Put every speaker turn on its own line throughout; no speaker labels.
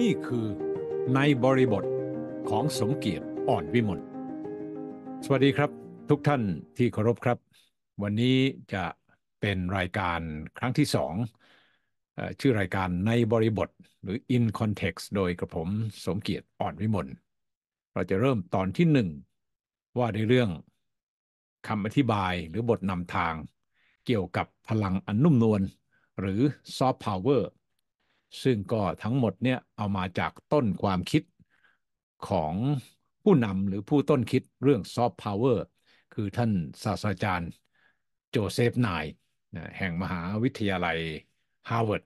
นี่คือในบริบทของสมเกียรติอ่อนวิมลสวัสดีครับ ทุกท่านที่เคารพครับ วันนี้จะเป็นรายการครั้งที่สอง ชื่อรายการในบริบทหรือ in context โดยกระผมสมเกียรติอ่อนวิมลเราจะเริ่มตอนที่หนึ่งว่าในเรื่องคำอธิบายหรือบทนำทาง เกี่ยวกับพลังอันนุ่มนวลหรือ soft power ซึ่งก็ทั้งหมดเนี่ยเอามาจากต้นความคิดของผู้นำหรือผู้ต้นคิดเรื่องซอฟต์พาวเวอร์คือท่านศาสตราจารย์ โจเซฟนายแห่งมหาวิทยาลัยฮาร์วาร์ด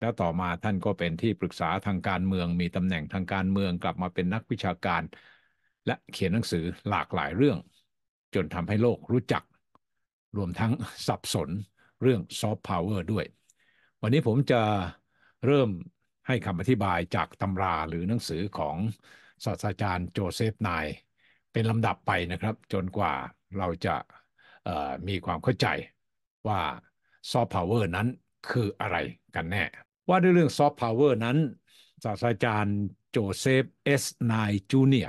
แล้วต่อมาท่านก็เป็นที่ปรึกษาทางการเมือง มีตำแหน่งทางการเมืองกลับมาเป็นนักวิชาการ และเขียนหนังสือหลากหลายเรื่อง จนทำให้โลกรู้จัก รวมทั้งสับสนเรื่องซอฟต์พาวเวอร์ด้วย วันนี้ผมจะเริ่มให้คำอธิบายจากตำราหรือหนังสือของศาสตราจารย์โจเซฟนายเป็นลำดับไปนะครับ จนกว่าเราจะมีความเข้าใจว่าซอฟต์พาวเวอร์นั้นคืออะไรกันแน่ ว่าด้วยเรื่องซอฟต์พาวเวอร์นั้น ศาสตราจารย์โจเซฟเอสนายจูเนีย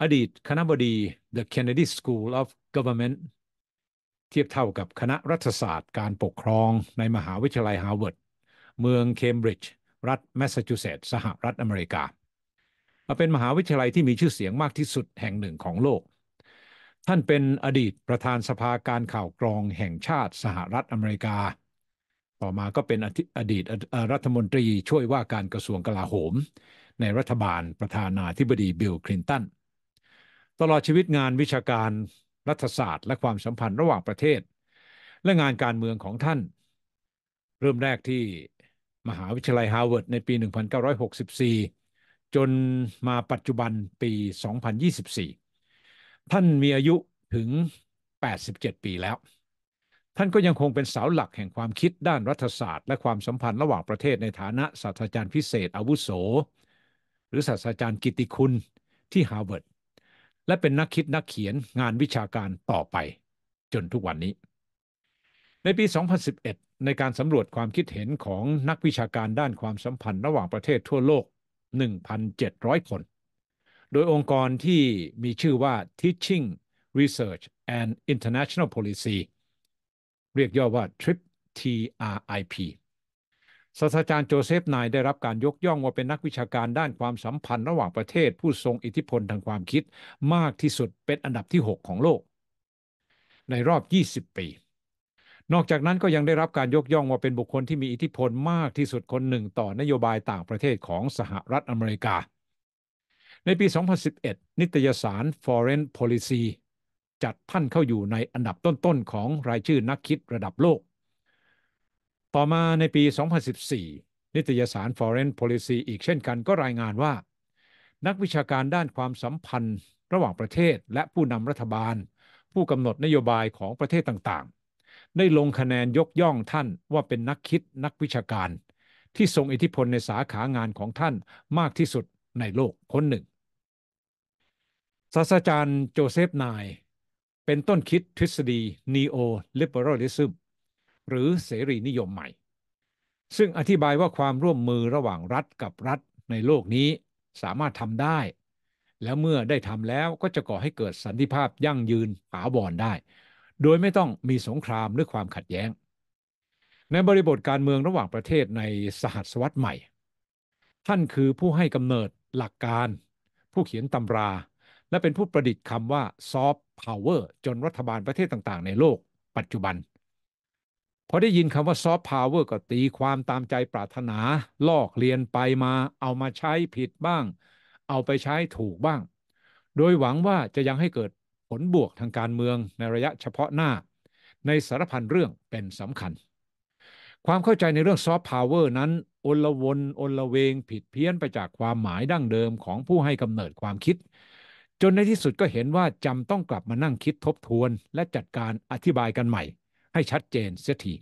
อดีตคณะบดี The Kennedy School of Government เทียบเท่ากับคณะรัฐศาสตร์การปกครองในมหาวิทยาลัยฮาร์วาร์ดเมืองเคมบริดจ์ รัฐแมสซาชูเซตส์สหรัฐอเมริกา เป็นมหาวิทยาลัยที่มีชื่อเสียงมากที่สุดแห่งหนึ่งของโลก ท่านเป็นอดีตประธานสภาการข่าวกรองแห่งชาติสหรัฐอเมริกา ต่อมาก็เป็นอดีตรัฐมนตรีช่วยว่าการกระทรวงกลาโหม ในรัฐบาลประธานาธิบดีบิลคลินตัน ตลอดชีวิตงานวิชาการรัฐศาสตร์ และความสัมพันธ์ระหว่างประเทศ และงานการเมืองของท่าน เริ่มแรกที่มหาวิทยาลัยฮาร์วาร์ดในปี 1964 จนมาปัจจุบันปี 2024 ท่านมีอายุถึง 87 ปีแล้ว ท่านก็ยังคงเป็นเสาหลักแห่งความคิดด้านรัฐศาสตร์และความสัมพันธ์ระหว่างประเทศในฐานะศาสตราจารย์พิเศษอาวุโส หรือศาสตราจารย์กิติคุณที่ฮาร์วาร์ดและเป็นนักคิดนักเขียนงานวิชาการต่อไปจนทุกวันนี้ในปี 2011 ในการสำรวจความคิดเห็นของนักวิชาการด้านความสัมพันธ์ระหว่างประเทศทั่วโลก 1,700 คน โดยองค์กรที่มีชื่อว่า Teaching Research and International Policy เรียกย่อว่า TRIP TRIP ศาสตราจารย์โจเซฟนายได้รับการยกย่องว่าเป็นนักวิชาการด้านความสัมพันธ์ระหว่างประเทศผู้ทรงอิทธิพลทางความคิดมากที่สุดเป็นอันดับที่ 6 ของโลก ในรอบ 20 ปีนอกจากนั้นก็ยังได้รับการยกย่องว่าเป็นบุคคลที่มีอิทธิพลมากที่สุดคนหนึ่งต่อนโยบายต่างประเทศของสหรัฐอเมริกา ในปี 2011 นิตยสาร Foreign Policy จัดท่านเข้าอยู่ในอันดับต้นๆ ของรายชื่อนักคิดระดับโลก ต่อมาในปี 2014 นิตยสาร Foreign Policy อีกเช่นกันก็รายงานว่า นักวิชาการด้านความสัมพันธ์ระหว่างประเทศและผู้นำรัฐบาล ผู้กำหนดนโยบายของประเทศต่างๆได้ลงคะแนนยกย่องท่านว่าเป็นนักคิดนักวิชาการ ที่ทรงอิทธิพลในสาขางานของท่านมากที่สุดในโลกคนหนึ่ง ศาสตราจารย์โจเซฟนายเป็นต้นคิดทฤษฎี Neo-Liberalism หรือเสรีนิยมใหม่ ซึ่งอธิบายว่าความร่วมมือระหว่างรัฐกับรัฐในโลกนี้สามารถทำได้ แล้วเมื่อได้ทำแล้วก็จะก่อให้เกิดสันติภาพยั่งยืนถาวรได้โดยไม่ต้องมีสงครามหรือความขัดแย้ง ในบริบทการเมืองระหว่างประเทศในสหัสวรรษใหม่ ท่านคือผู้ให้กำเนิดหลักการ ผู้เขียนตำรา และเป็นผู้ประดิษฐ์คำว่าซอฟต์พาวเวอร์จนรัฐบาลประเทศต่างๆ ในโลกปัจจุบันพอได้ยินคำว่าซอฟต์พาวเวอร์ก็ตีความตามใจปรารถนา ลอกเลียนไปมาเอามาใช้ผิดบ้าง เอาไปใช้ถูกบ้าง โดยหวังว่าจะยังให้เกิดผลบวกทางการเมืองในระยะเฉพาะหน้า ในสารพันเรื่องเป็นสำคัญ ความเข้าใจในเรื่องซอฟต์พาวเวอร์นั้นอลวนอลเวงผิดเพี้ยนไปจากความหมายดั้งเดิมของผู้ให้กำเนิดความคิด จนในที่สุดก็เห็นว่าจำต้องกลับมานั่งคิดทบทวนและจัดการอธิบายกันใหม่ ให้ชัดเจนเสียที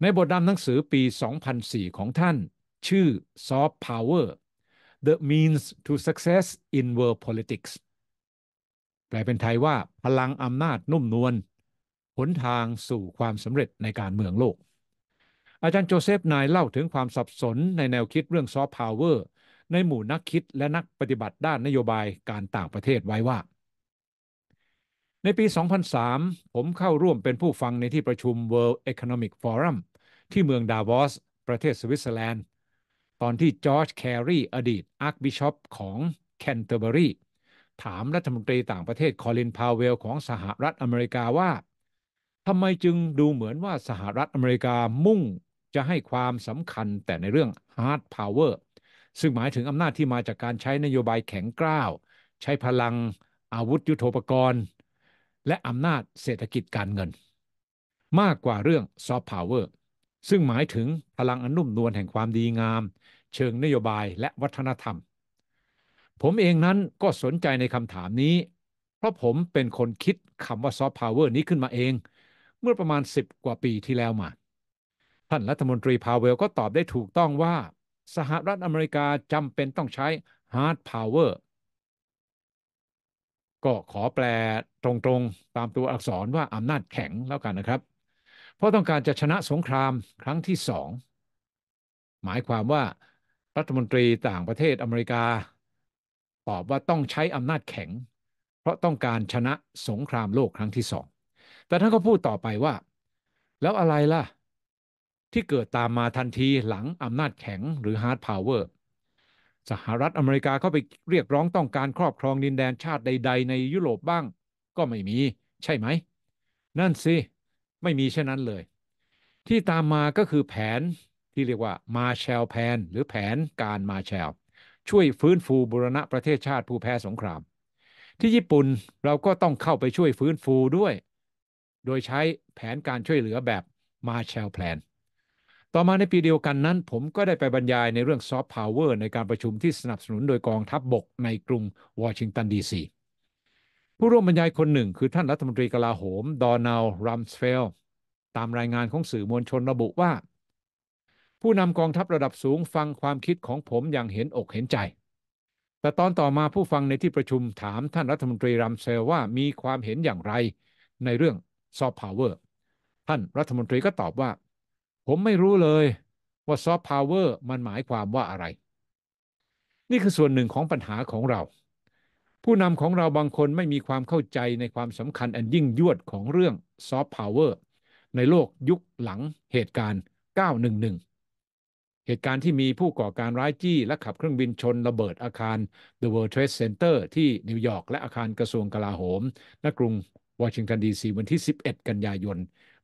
ในบทนำหนังสือปี 2004 ของท่าน ชื่อ Soft Power The Means to Success in World Politics แปลเป็นไทยว่าพลังอำนาจนุ่มนวลหนทางสู่ความสำเร็จในการเมืองโลก อาจารย์โจเซฟนายเล่าถึงความสับสนในแนวคิดเรื่องซอฟต์พาวเวอร์ในหมู่นักคิดและนักปฏิบัติด้านนโยบายการต่างประเทศไว้ว่า ในปี 2003 ผมเข้าร่วมเป็นผู้ฟังในที่ประชุม World Economic Forum ที่เมืองดาวอส ประเทศสวิตเซอร์แลนด์ ตอนที่จอร์จแครีอดีตอาร์คบิชอปของแคนเทอร์เบอรีถามรัฐมนตรีต่างประเทศคอลินพาวเวลของสหรัฐอเมริกาว่า ทำไมจึงดูเหมือนว่าสหรัฐอเมริกามุ่งจะให้ความสำคัญแต่ในเรื่อง hard power ซึ่งหมายถึงอำนาจที่มาจากการใช้นโยบายแข็งกร้าว ใช้พลังอาวุธยุโทโธปกรณ์ และอำนาจเศรษฐกิจการเงิน มากกว่าเรื่อง soft power ซึ่งหมายถึงพลังอันนุ่มนวลแห่งความดีงาม เชิงนโยบาย และวัฒนธรรมผมเองนั้นก็สนใจในคำถามนี้ เพราะผมเป็นคนคิดคำว่าซอฟต์พาวเวอร์นี้ขึ้นมาเอง เมื่อประมาณ 10 กว่าปีที่แล้วมา ท่านรัฐมนตรีพาวเวลก็ตอบได้ถูกต้องว่า สหรัฐอเมริกาจำเป็นต้องใช้ฮาร์ดพาวเวอร์ก็ขอแปลตรงๆตามตัวอักษรว่าอำนาจแข็งแล้วกันนะครับ เพราะต้องการจะชนะสงครามครั้งที่สองหมายความว่า รัฐมนตรีต่างประเทศอเมริกาตอบว่าต้องใช้อำนาจแข็ง เพราะต้องการชนะสงครามโลกครั้งที่สอง แต่ท่านก็พูดต่อไปว่า แล้วอะไรล่ะ ที่เกิดตามมาทันทีหลังอำนาจแข็งหรือฮาร์ดพาวเวอร์สหรัฐอเมริกาเข้าไปเรียกร้องต้องการครอบครองดินแดนชาติใด ๆ ในยุโรปบ้าง ก็ไม่มีใช่ไหม นั่นสิไม่มีเช่นนั้นเลย ที่ตามมาก็คือแผนที่เรียกว่ามาแชลแผนหรือแผนการมาแชลช่วยฟื้นฟูบุรณะประเทศชาติผู้แพ้สงคราม ที่ญี่ปุ่น เราก็ต้องเข้าไปช่วยฟื้นฟูด้วย โดยใช้แผนการช่วยเหลือแบบมาแชลแพลนต่อมาในปีเดียวกันนั้น ผมก็ได้ไปบรรยายในเรื่องซอฟต์พาวเวอร์ในการประชุมที่สนับสนุนโดยกองทัพบบกในกรุงวอชิงตันดีซีผู้ร่วมบรรยายคนหนึ่งคือ ท่านรัฐมนตรีกลาโหมดอนาลรัมสเฟลตามรายงานของสื่อมวลชนระบุว่าผู้นำกองทัพระดับสูงฟังความคิดของผมอย่างเห็นอกเห็นใจ แต่ตอนต่อมาผู้ฟังในที่ประชุมถาม ท่านรัฐมนตรีรัมเซลว่า มีความเห็นอย่างไร ในเรื่องซอฟต์พาวเวอร์ ท่านรัฐมนตรีก็ตอบว่า ผมไม่รู้เลยว่าซอฟต์พาวเวอร์มันหมายความว่าอะไร นี่คือส่วนหนึ่งของปัญหาของเรา ผู้นำของเราบางคนไม่มีความเข้าใจในความสำคัญอันยิ่งยวดของเรื่องซอฟต์พาวเวอร์ในโลกยุคหลัง เหตุการณ์911เหตุการณ์ที่มีผู้ก่อการร้ายจี้และขับเครื่องบินชนระเบิดอาคาร The World Trade Center ที่นิวยอร์กและอาคารกระทรวงกลาโหมณกรุงวอชิงตันดีซีวันที่ 11 กันยายน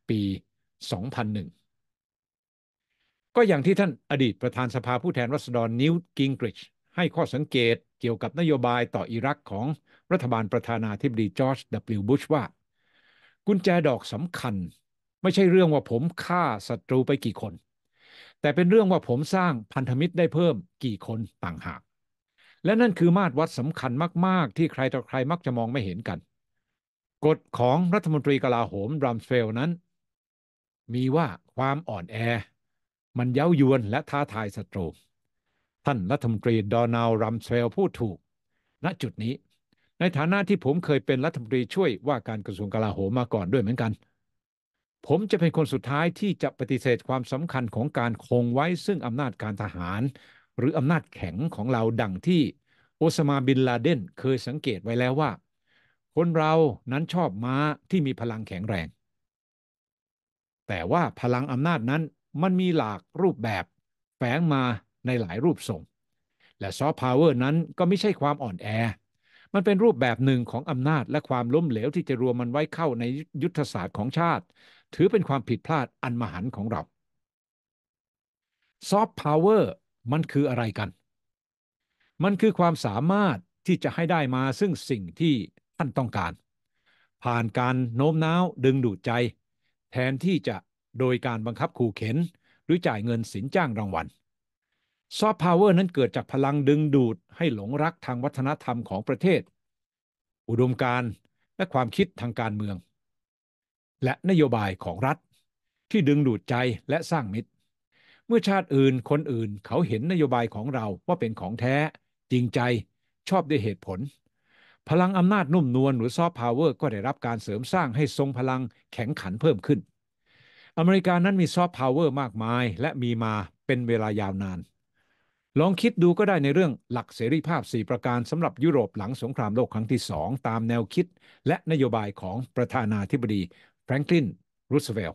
ปี 2001 ก็อย่างที่ท่านอดีตประธานสภาผู้แทนรัษฎรนิวกิงกริชให้ข้อสังเกตเกี่ยวกับนโยบายต่ออิรักของรัฐบาลประธานาธิบดีจอร์จวบุชว่า กุญแจดอกสำคัญ ไม่ใช่เรื่องว่าผมฆ่าศัตรูไปกี่คนแต่เป็นเรื่องว่าผมสร้างพันธมิตรได้เพิ่มกี่คนต่างหาก และนั่นคือมาตรวัดสำคัญมาก ๆ ที่ใครต่อใครมักจะมองไม่เห็นกัน กฎของรัฐมนตรีกลาโหมรัมเฟลนั้น มีว่าความอ่อนแอ มันเย้ายวนและท้าทายศัตรูท่านรัฐมนตรีดอนาลรัมเฟลพูดถูก ณจุดนี้ ในฐานะที่ผมเคยเป็นรัฐมนตรีช่วยว่าการกระทรวงกลาโหมมาก่อนด้วยเหมือนกันผมจะเป็นคนสุดท้ายที่จะปฏิเสธความสำคัญของการคงไว้ซึ่งอำนาจการทหาร หรืออำนาจแข็งของเราดังที่ โอสมาบินลาเดนเคยสังเกตไว้แล้วว่า คนเรานั้นชอบม้าที่มีพลังแข็งแรง แต่ว่าพลังอำนาจนั้น มันมีหลากรูปแบบแฝงมาในหลายรูปทรงและซอฟต์พาวเวอร์นั้นก็ไม่ใช่ความอ่อนแอมันเป็นรูปแบบหนึ่งของอำนาจและความล้มเหลว ที่จะรวมมันไว้เข้าในยุทธศาสตร์ของชาติถือเป็นความผิดพลาดอันมหันต์ของเรา ซอฟต์พาวเวอร์มันคืออะไรกัน มันคือความสามารถที่จะให้ได้มาซึ่งสิ่งที่ท่านต้องการ ผ่านการโน้มน้าวดึงดูดใจ แทนที่จะโดยการบังคับขู่เข็นหรือจ่ายเงินสินจ้างรางวัล ซอฟต์พาวเวอร์นั้นเกิดจากพลังดึงดูดให้หลงรักทางวัฒนธรรมของประเทศ อุดมการณ์และความคิดทางการเมืองและนโยบายของรัฐ ที่ดึงดูดใจและสร้างมิตร เมื่อชาติอื่นคนอื่นเขาเห็นนโยบายของเราว่าเป็นของแท้ จริงใจ ชอบด้วยเหตุผล พลังอำนาจนุ่มนวลหรือซอฟต์พาวเวอร์ก็ได้รับการเสริมสร้างให้ทรงพลังแข็งขันเพิ่มขึ้น อเมริกานั้นมีซอฟต์พาวเวอร์มากมาย และมีมาเป็นเวลายาวนาน ลองคิดดูก็ได้ในเรื่องหลักเสรีภาพ 4 ประการสำหรับยุโรปหลังสงครามโลกครั้งที่ 2 ตามแนวคิด และนโยบายของประธานาธิบดีแฟรงคลิน รูสเวล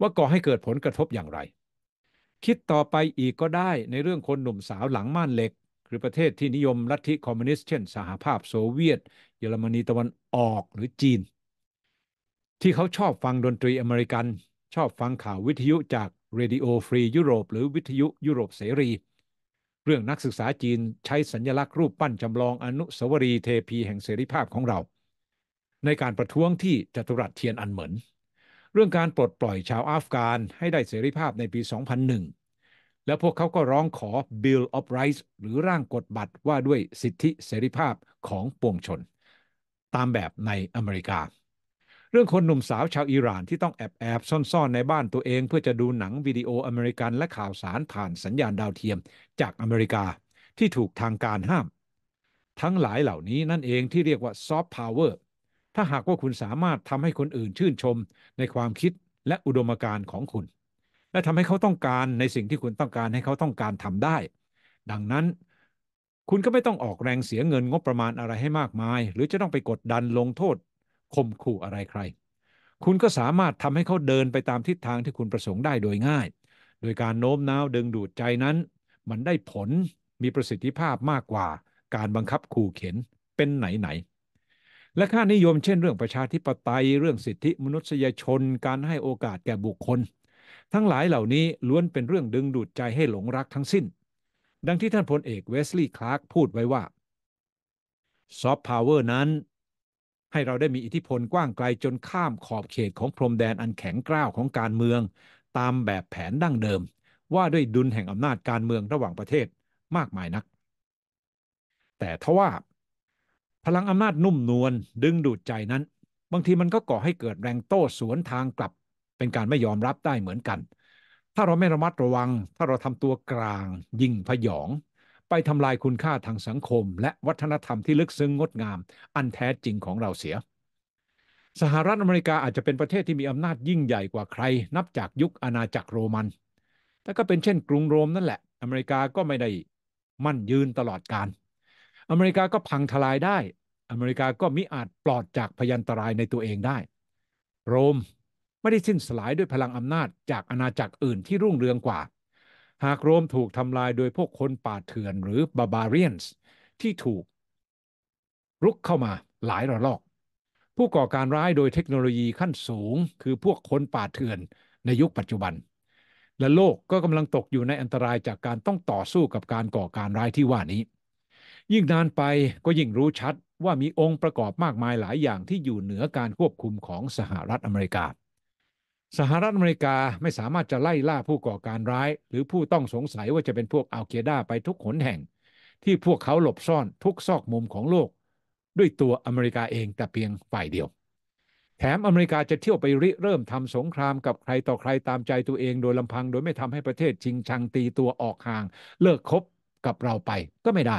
ว่าก่อให้เกิดผลกระทบอย่างไร คิดต่อไปอีกก็ได้ในเรื่องคนหนุ่มสาวหลังม่านเหล็ก หรือประเทศที่นิยมลัทธิคอมมิวนิสต์เช่น สหภาพโซเวียต เยอรมนีตะวันออกหรือจีน ที่เขาชอบฟังดนตรีอเมริกัน ชอบฟังข่าววิทยุจากเรดิโอฟรียุโรป หรือวิทยุยุโรปเสรี เรื่องนักศึกษาจีนใช้สัญลักษณ์รูปปั้นจำลองอนุสาวรีย์เทพีแห่งเสรีภาพของเราในการประท้วงที่จัตุรัสเทียนอันเหมิน เรื่องการปลดปล่อยชาวอัฟกานให้ได้เสรีภาพในปี 2001 และพวกเขาก็ร้องขอ Bill of Rights หรือร่างกฎบัตรว่าด้วยสิทธิเสรีภาพของปวงชน ตามแบบในอเมริกา เรื่องคนหนุ่มสาวชาวอิหร่านที่ต้องแอบแอบ ซ่อนๆ ในบ้านตัวเอง เพื่อจะดูหนังวิดีโออเมริกันและข่าวสารผ่านสัญญาณดาวเทียมจากอเมริกาที่ถูกทางการห้าม ทั้งหลายเหล่านี้นั่นเองที่เรียกว่าซอฟต์พาวเวอร์ถ้าหากว่าคุณสามารถทำให้คนอื่นชื่นชมในความคิดและอุดมการณ์ของคุณ และทำให้เขาต้องการในสิ่งที่คุณต้องการให้เขาต้องการทำได้ ดังนั้น คุณก็ไม่ต้องออกแรงเสียเงินงบประมาณอะไรให้มากมาย หรือจะต้องไปกดดันลงโทษข่มขู่อะไรใคร คุณก็สามารถทำให้เขาเดินไปตามทิศทางที่คุณประสงค์ได้โดยง่าย โดยการโน้มน้าวดึงดูดใจนั้น มันได้ผลมีประสิทธิภาพมากกว่าการบังคับขู่เข็นเป็นไหนไหนและค่านิยมเช่นเรื่องประชาธิปไตยเรื่องสิทธิมนุษยชน การให้โอกาสแก่บุคคล ทั้งหลายเหล่านี้ล้วนเป็นเรื่องดึงดูดใจให้หลงรักทั้งสิ้น ดังที่ท่านพลเอกเวสลีย์คลาร์กพูดไว้ว่าซอฟต์พาวเวอร์นั้น ให้เราได้มีอิทธิพลกว้างไกลจนข้ามขอบเขตของพรมแดนอันแข็งกร้าวของการเมือง ตามแบบแผนดั้งเดิม ว่าด้วยดุลแห่งอำนาจการเมืองระหว่างประเทศมากมายนัก แต่ทว่าพลังอำนาจนุ่มนวลดึงดูดใจนั้น บางทีมันก็ก่อให้เกิดแรงโต้สวนทางกลับ เป็นการไม่ยอมรับได้เหมือนกัน ถ้าเราไม่ระมัดระวัง ถ้าเราทำตัวกลางยิ่งพยอง ไปทำลายคุณค่าทางสังคม และวัฒนธรรมที่ลึกซึ้งงดงาม อันแท้จริงของเราเสีย สหรัฐอเมริกาอาจจะเป็นประเทศที่มีอำนาจยิ่งใหญ่กว่าใคร นับจากยุคอาณาจักรโรมัน แต่ก็เป็นเช่น กรุงโรมนั่นแหละ อเมริกาก็ไม่ได้มั่นยืนตลอดกาลอเมริกาก็พังทลายได้ อเมริกาก็มิอาจปลอดจากพยันตรายในตัวเองได้ โรมไม่ได้สิ้นสลายด้วยพลังอำนาจจากอาณาจักรอื่นที่รุ่งเรืองกว่า หากโรมถูกทำลายโดยพวกคนป่าเถื่อนหรือบาบาเรียนส์ที่ถูก รุกเข้ามาหลายระลอก ผู้ก่อการร้ายโดยเทคโนโลยีขั้นสูง คือพวกคนป่าเถื่อนในยุคปัจจุบัน และโลกก็กำลังตกอยู่ในอันตรายจากการต้องต่อสู้กับการก่อการร้ายที่ว่านี้ยิ่งนานไปก็ยิ่งรู้ชัดว่ามีองค์ประกอบมากมายหลายอย่างที่อยู่เหนือการควบคุมของสหรัฐอเมริกา สหรัฐอเมริกาไม่สามารถจะไล่ล่าผู้ก่อการร้าย หรือผู้ต้องสงสัยว่าจะเป็นพวกอัลเกดาไปทุกหนแห่ง ที่พวกเขาหลบซ่อนทุกซอกมุมของโลก ด้วยตัวอเมริกาเองแต่เพียงฝ่ายเดียว แถมอเมริกาจะเที่ยวไปริเริ่มทำสงครามกับใครต่อใครตามใจตัวเองโดยลำพังโดยไม่ทำให้ประเทศชิงชังตีตัวออกห่าง เลิกคบกับเราไปก็ไม่ได้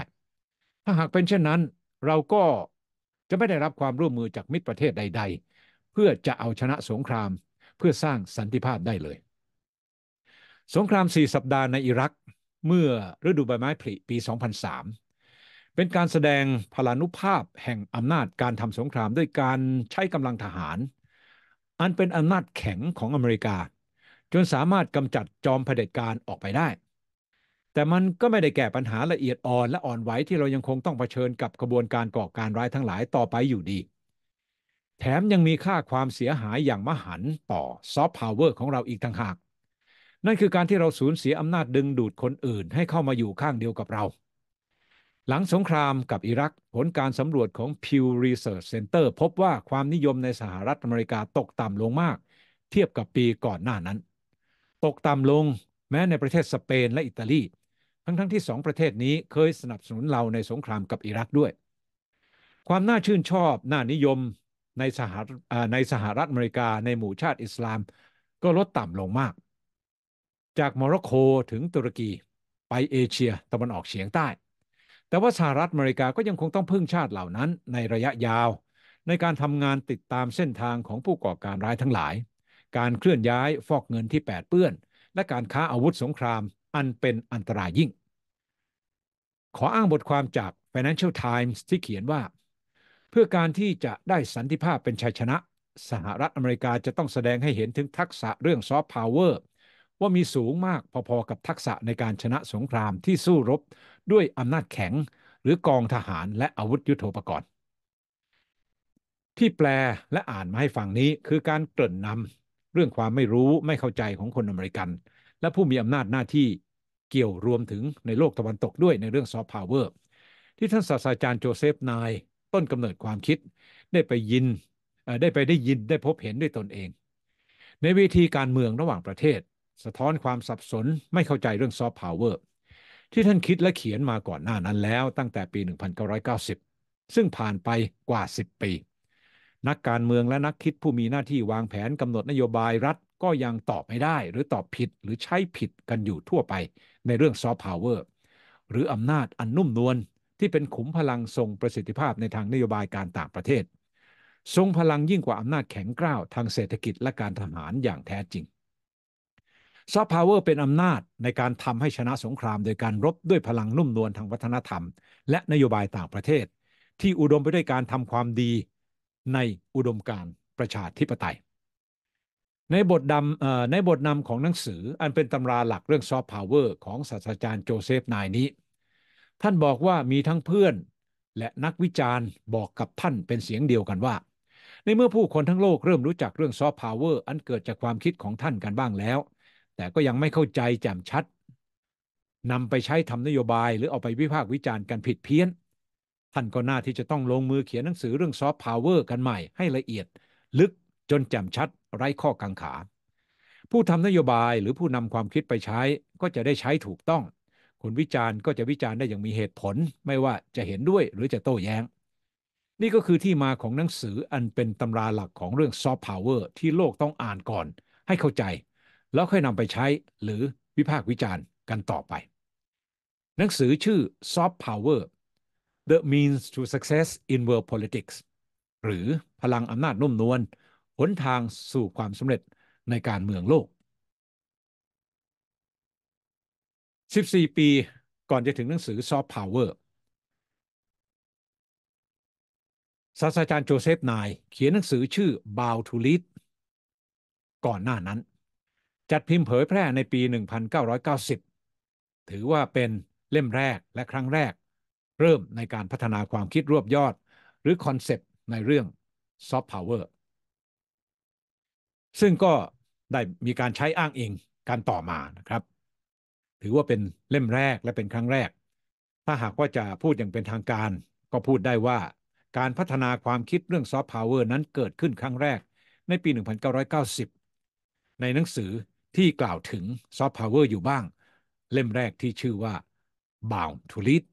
ถ้าหากเป็นเช่นนั้นเราก็จะไม่ได้รับความร่วมมือจากมิตรประเทศใด ๆ เพื่อจะเอาชนะสงครามเพื่อสร้างสันติภาพได้เลย สงครามสี่สัปดาห์ในอิรักเมื่อฤดูใบไม้ผลิปี 2003 เป็นการแสดงพลานุภาพแห่งอำนาจการทำสงครามด้วยการใช้กำลังทหาร อันเป็นอำนาจแข็งของอเมริกา จนสามารถกำจัดจอมเผด็จการออกไปได้แต่มันก็ไม่ได้แก้ปัญหาละเอียดอ่อนและอ่อนไหวที่เรายังคงต้องเผชิญกับกระบวนการก่อการร้ายทั้งหลายต่อไปอยู่ดี แถมยังมีค่าความเสียหายอย่างมหันต่อซอฟต์พาวเวอร์ของเราอีกต่างหาก นั่นคือการที่เราสูญเสียอำนาจดึงดูดคนอื่น ให้เข้ามาอยู่ข้างเดียวกับเรา หลังสงครามกับอิรักผลการสำรวจของ Pew Research Center พบว่าความนิยมในสหรัฐอเมริกาตกต่ำลงมาก เทียบกับปีก่อนหน้านั้น ตกต่ำลงแม้ในประเทศสเปนและอิตาลีทั้งๆทที่สองประเทศนี้เคยสนับสนุนเราในสงครามกับอิรักด้วย ความน่าชื่นชอบน่านิยมในสหรัฐในสหรัฐอเมริกาในหมู่ชาติอิสลามก็ลดต่ำลงมาก จากโมร็อกโกถึงตุรกีไปเอเชีย ตะวันออกเฉียงใต้ แต่ว่าสหรัฐอเมริกาก็ยังคงต้องพึ่งชาติเหล่านั้นในระยะยาว ในการทำงานติดตามเส้นทางของผู้ก่อการร้ายทั้งหลาย การเคลื่อนย้ายฟอกเงินที่แปดเปื้อน และการค้าอาวุธสงครามอันเป็นอันตรายยิ่ง ขออ้างบทความจาก Financial Times ที่เขียนว่า เพื่อการที่จะได้สันติภาพเป็นชัยชนะ สหรัฐอเมริกาจะต้องแสดงให้เห็นถึงทักษะเรื่องซอฟต์พาวเวอร์ว่ามีสูงมากพอๆกับทักษะในการชนะสงครามที่สู้รบ ด้วยอำนาจแข็ง หรือกองทหารและอาวุธยุโทโธปกรณ์ที่แปลและอ่านมาให้ฟังนี้คือการเกริ่นนำเรื่องความไม่รู้ไม่เข้าใจของคนอเมริกัน และผู้มีอำนาจหน้าที่เกี่ยวรวมถึงในโลกตะวันตกด้วยในเรื่องซอฟต์พาวเวอร์ที่ท่านศาสตราจารย์โจเซฟนาย ต้นกำเนิดความคิดได้ไปยินได้ไปได้ยินได้พบเห็นด้วยตนเอง ในวิธีการเมืองระหว่างประเทศ สะท้อนความสับสนไม่เข้าใจเรื่องซอฟต์พาวเวอร์ที่ท่านคิดและเขียนมาก่อนหน้านั้นแล้ว ตั้งแต่ปี 1990 ซึ่งผ่านไปกว่า 10 ปี นักการเมืองและนักคิดผู้มีหน้าที่วางแผนกำหนดนโยบายรัฐก็ยังตอบไม่ได้หรือตอบผิดหรือใช้ผิดกันอยู่ทั่วไปในเรื่องซอฟต์พาวเวอร์หรืออำนาจอันนุ่มนวลที่เป็นขุมพลังทรงประสิทธิภาพในทางนโยบายการต่างประเทศ ทรงพลังยิ่งกว่าอำนาจแข็งกร้าวทางเศรษฐกิจและการทหารอย่างแท้จริงซอฟต์พาวเวอร์เป็นอำนาจในการทำให้ชนะสงครามโดยการรบด้วยพลังนุ่มนวลทางวัฒนธรรม และนโยบายต่างประเทศ ที่อุดมไปด้วยการทำความดี ในอุดมการประชาธิปไตยในบทดำในบทนำของหนังสืออันเป็นตำราหลักเรื่องซอฟต์พาวเวอร์ของศาสตราจารย์โจเซฟนายนี้ ท่านบอกว่ามีทั้งเพื่อน และนักวิจารณ์บอกกับท่านเป็นเสียงเดียวกันว่า ในเมื่อผู้คนทั้งโลกเริ่มรู้จักเรื่องซอฟต์พาวเวอร์อันเกิดจากความคิดของท่านกันบ้างแล้ว แต่ก็ยังไม่เข้าใจแจ่มชัดนำไปใช้ทำนโยบายหรือเอาไปวิพากษ์วิจารณ์กันผิดเพี้ยนท่านก็น่าที่จะต้องลงมือเขียนหนังสือเรื่องซอฟต์พาวเวอร์กันใหม่ให้ละเอียด ลึกจนแจ่มชัดไร้ข้อกังขา ผู้ทำนโยบายหรือผู้นำความคิดไปใช้ก็จะได้ใช้ถูกต้อง คนวิจารณ์ก็จะวิจารณ์ได้อย่างมีเหตุผลไม่ว่าจะเห็นด้วยหรือจะโต้แย้ง นี่ก็คือที่มาของหนังสืออันเป็นตำราหลักของเรื่องซอฟต์พาวเวอร์ที่โลกต้องอ่านก่อน ให้เข้าใจ แล้วค่อยนำไปใช้ หรือวิพากษ์วิจารณ์กันต่อไป หนังสือชื่อ Soft Power The Means to Success in World Politics หรือพลังอำนาจนุ่มนวลหนทางสู่ความสำเร็จในการเมืองโลก 14 ปีก่อนจะถึงหนังสือซอฟต์พาวเวอร์ศาสตราจารย์โจเซฟ นายเขียนหนังสือชื่อ Bow to Lead ก่อนหน้านั้น จัดพิมพ์เผยแพร่ในปี 1990 ถือว่าเป็นเล่มแรกและครั้งแรก เริ่มในการพัฒนาความคิดรวบยอด หรือคอนเซปต์ในเรื่องซอฟต์พาวเวอร์ซึ่งก็ได้มีการใช้อ้างอิงการต่อมานะครับ ถือว่าเป็นเล่มแรกและเป็นครั้งแรก ถ้าหากว่าจะพูดอย่างเป็นทางการ ก็พูดได้ว่า การพัฒนาความคิดเรื่องซอฟต์พาวเวอร์นั้นเกิดขึ้นครั้งแรก ในปี 1990 ในหนังสือที่กล่าวถึงซอฟต์พาวเวอร์อยู่บ้าง เล่มแรกที่ชื่อว่า Bound to Lead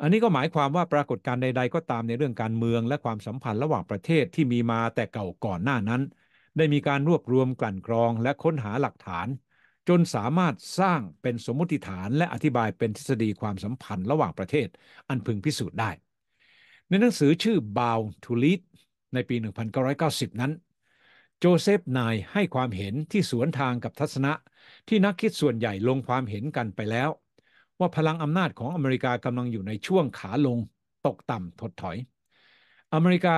อันนี้ก็หมายความว่าปรากฏการณ์ใด ๆก็ตามในเรื่องการเมือง และความสัมพันธ์ระหว่างประเทศที่มีมาแต่เก่าก่อนหน้านั้นได้มีการรวบรวมกลั่นกรองและค้นหาหลักฐาน จนสามารถสร้างเป็นสมมติฐานและอธิบายเป็นทฤษฎีความสัมพันธ์ระหว่างประเทศอันพึงพิสูจน์ได้ ในหนังสือชื่อ b o w to Lead ในปี 1990 นั้น โจเซฟนายให้ความเห็นที่สวนทางกับทัศนะ ที่นักคิดส่วนใหญ่ลงความเห็นกันไปแล้ว ว่าพลังอำนาจของอเมริกากำลังอยู่ในช่วงขาลง ตกต่ำถดถอยอเมริกา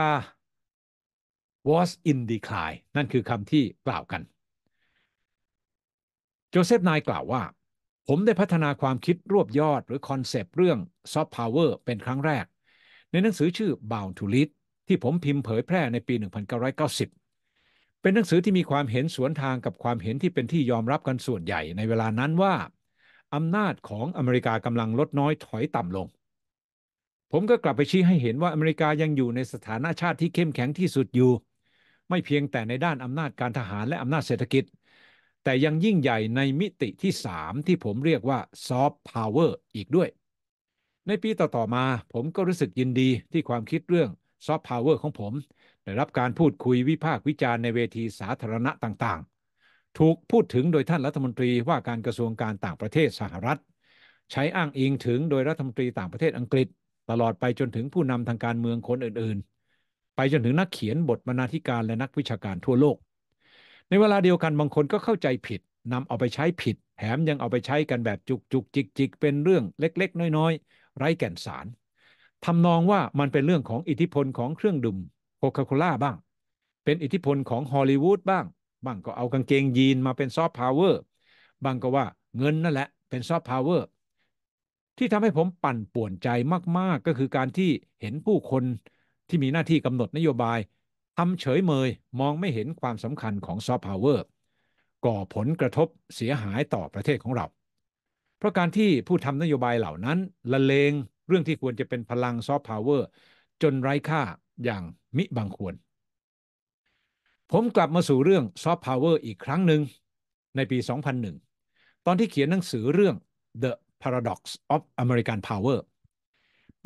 was in decline นั่นคือคำที่กล่าวกัน โจเซฟนายกล่าวว่า ผมได้พัฒนาความคิดรวบยอดหรือคอนเซปต์เรื่องซอฟต์พาวเวอร์เป็นครั้งแรก ในหนังสือชื่อ Bound to Lead ที่ผมพิมพ์เผยแพร่ในปี 1990 เป็นหนังสือที่มีความเห็นสวนทางกับความเห็นที่เป็นที่ยอมรับกันส่วนใหญ่ในเวลานั้นว่าอำนาจของอเมริกากำลังลดน้อยถอยต่ำลง ผมก็กลับไปชี้ให้เห็นว่าอเมริกายังอยู่ในสถานะชาติที่เข้มแข็งที่สุดอยู่ไม่เพียงแต่ในด้านอำนาจการทหารและอำนาจเศรษฐกิจ แต่ยังยิ่งใหญ่ในมิติที่ 3 ที่ผมเรียกว่าซอฟต์พาวเวอร์อีกด้วย ในปีต่อๆมาผมก็รู้สึกยินดีที่ความคิดเรื่องซอฟต์พาวเวอร์ของผม ได้รับการพูดคุยวิพากษ์วิจารณ์ในเวทีสาธารณะต่างๆ ถูกพูดถึงโดยท่านรัฐมนตรีว่าการกระทรวงการต่างประเทศสหรัฐ ใช้อ้างอิงถึงโดยรัฐมนตรีต่างประเทศอังกฤษ ตลอดไปจนถึงผู้นำทางการเมืองคนอื่น ๆไปจนถึงนักเขียนบทบรรณาธิการและนักวิชาการทั่วโลก ในเวลาเดียวกันบางคนก็เข้าใจผิดนำเอาไปใช้ผิดแถมยังเอาไปใช้กันแบบจุกจุกจิกจิกเป็นเรื่องเล็กๆ น้อยๆ ไร้แก่นสารทำนองว่ามันเป็นเรื่องของอิทธิพลของเครื่องดื่มโคคาโคล่าบ้างเป็นอิทธิพลของฮอลลีวูดบ้างบ้างก็เอากางเกงยีนมาเป็นซอฟต์พาวเวอร์บ้างก็ว่าเงินนั่นแหละ เป็นซอฟต์พาวเวอร์ที่ทำให้ผมปั่นป่วนใจมากๆก็คือการที่เห็นผู้คนที่มีหน้าที่กำหนดนโยบายทำเฉยเมยมองไม่เห็นความสำคัญของซอฟต์พาวเวอร์ก่อผลกระทบเสียหายต่อประเทศของเรา เพราะการที่ผู้ทำนโยบายเหล่านั้นละเลงเรื่องที่ควรจะเป็นพลังซอฟต์พาวเวอร์จนไร้ค่าอย่างมิบังควร ผมกลับมาสู่เรื่องซอฟต์พาวเวอร์อีกครั้งหนึ่งในปี 2001 ตอนที่เขียนหนังสือเรื่อง The Paradox of American Power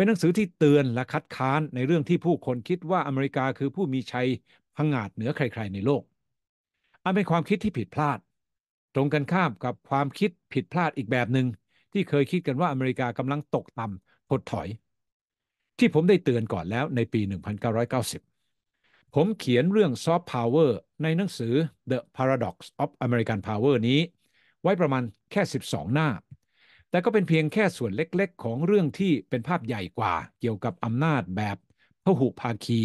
เป็นหนังสือที่เตือนและคัดค้านในเรื่องที่ผู้คนคิดว่าอเมริกาคือผู้มีชัยพังอาจเหนือใครๆในโลก อันเป็นความคิดที่ผิดพลาด ตรงกันข้ามกับความคิดผิดพลาดอีกแบบหนึ่งที่เคยคิดกันว่าอเมริกากำลังตกต่ำถดถอย ที่ผมได้เตือนก่อนแล้วในปี 1990 ผมเขียนเรื่องซอฟต์พาวเวอร์ในหนังสือ The Paradox of American Power นี้ ไว้ประมาณแค่ 12 หน้าแต่ก็เป็นเพียงแค่ส่วนเล็กๆ ของเรื่องที่เป็นภาพใหญ่กว่า เกี่ยวกับอำนาจแบบ พหุภาคี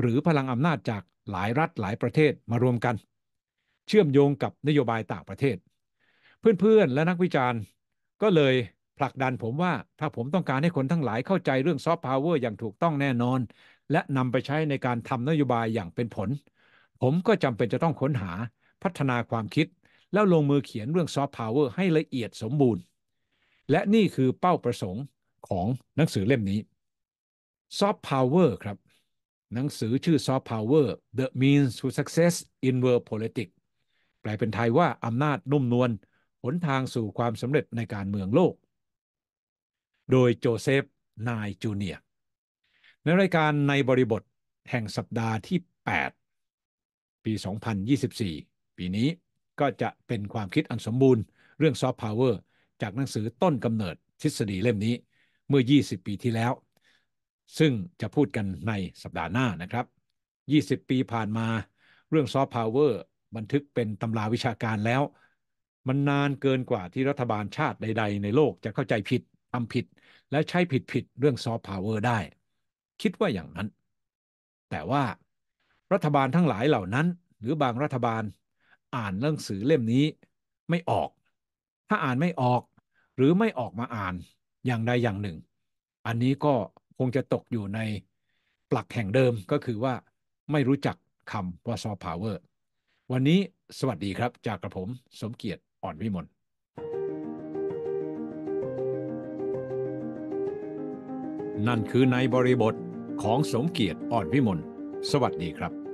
หรือพลังอำนาจจากหลายรัฐหลายประเทศมารวมกัน เชื่อมโยงกับนโยบายต่างประเทศ เพื่อน ๆ และนักวิจารณ์ ก็เลยผลักดันผมว่าถ้าผมต้องการให้คนทั้งหลายเข้าใจเรื่องซอฟต์พาวเวอร์อย่างถูกต้องแน่นอน และนำไปใช้ในการทำนโยบายอย่างเป็นผล ผมก็จำเป็นจะต้องค้นหา พัฒนาความคิด แล้วลงมือเขียนเรื่องซอฟต์พาวเวอร์ให้ละเอียดสมบูรณ์และนี่คือเป้าประสงค์ของหนังสือเล่มนี้ซอฟ t ์พาวเวอร์ครับหนังสือชื่อซอฟ t ์พาวเวอร์ The Means to Success in World Politics แปลเป็นไทยว่าอำนาจนุ่มนวลหนทางสู่ความสำเร็จในการเมืองโลก โดยโจเซฟนายจูเนียในรายการในบริบทแห่งสัปดาห์ที่ 8 ปี 2024 ปีนี้ก็จะเป็นความคิดอันสมบูรณ์ เรื่องซอฟต์พาวเวอร์จากหนังสือต้นกำเนิดทฤษฎีเล่มนี้เมื่อ 20 ปีที่แล้ว ซึ่งจะพูดกันในสัปดาห์หน้านะครับ 20 ปีผ่านมา เรื่องซอฟต์พาวเวอร์บันทึกเป็นตำราวิชาการแล้ว มันนานเกินกว่าที่รัฐบาลชาติใด ๆ ในโลกจะเข้าใจผิดทำผิดและใช้ผิดผิดเรื่องซอฟต์พาวเวอร์ได้ คิดว่าอย่างนั้น แต่ว่ารัฐบาลทั้งหลายเหล่านั้น หรือบางรัฐบาล อ่านหนังสือเล่มนี้ไม่ออกถ้าอ่านไม่ออกหรือไม่ออกมาอ่านอย่างใดอย่างหนึ่ง อันนี้ก็คงจะตกอยู่ในปลักแห่งเดิมก็คือว่าไม่รู้จักคำว่าซอฟต์พาวเวอร์วันนี้สวัสดีครับ จากกระผมสมเกียรติอ่อนวิมลนั่นคือในบริบทของสมเกียรติอ่อนวิมลสวัสดีครับ